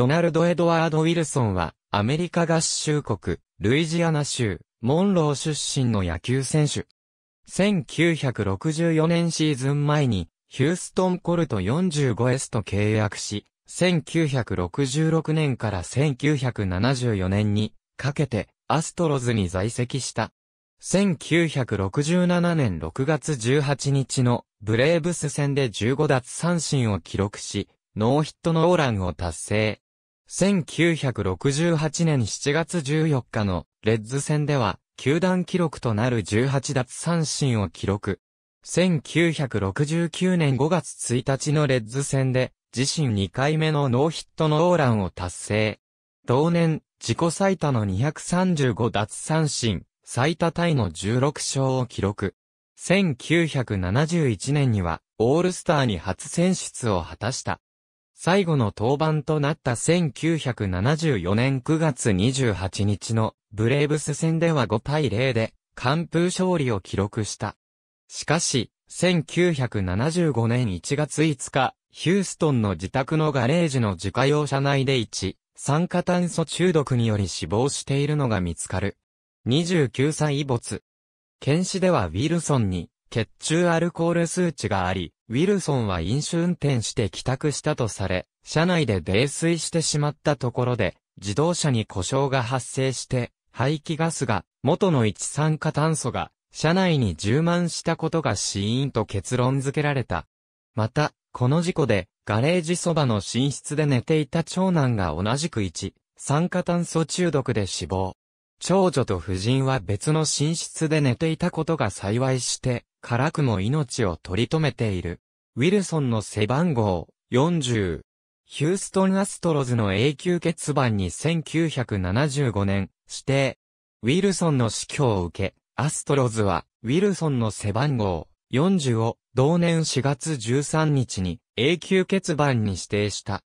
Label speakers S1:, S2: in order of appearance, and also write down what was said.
S1: ドナルド・エドワード・ウィルソンは、アメリカ合衆国、ルイジアナ州、モンロー出身の野球選手。1964年シーズン前に、ヒューストンコルト 45S と契約し、1966年から1974年にかけてアストロズに在籍した。1967年6月18日のブレーブス戦で15奪三振を記録し、ノーヒットノーランを達成。1968年7月14日のレッズ戦では、球団記録となる18奪三振を記録。1969年5月1日のレッズ戦で、自身2回目のノーヒットノーランを達成。同年、自己最多の235奪三振、最多タイの16勝を記録。1971年には、オールスターに初選出を果たした。最後の登板となった1974年9月28日のブレーブス戦では5対0で完封勝利を記録した。しかし、1975年1月5日、ヒューストンの自宅のガレージの自家用車内で1、酸化炭素中毒により死亡しているのが見つかる。29歳没。検視ではウィルソンに血中アルコール数値があり、ウィルソンは飲酒運転して帰宅したとされ、車内で泥酔してしまったところで、自動車に故障が発生して、排気ガスが、元の一酸化炭素が、車内に充満したことが死因と結論付けられた。また、この事故で、ガレージそばの寝室で寝ていた長男が同じく一酸化炭素中毒で死亡。長女と夫人は別の寝室で寝ていたことが幸いして、辛くも命を取り留めている。ウィルソンの背番号、40。ヒューストンアストロズの永久欠番に1975年、指定。ウィルソンの死去を受け、アストロズは、ウィルソンの背番号、40を、同年4月13日に、永久欠番に指定した。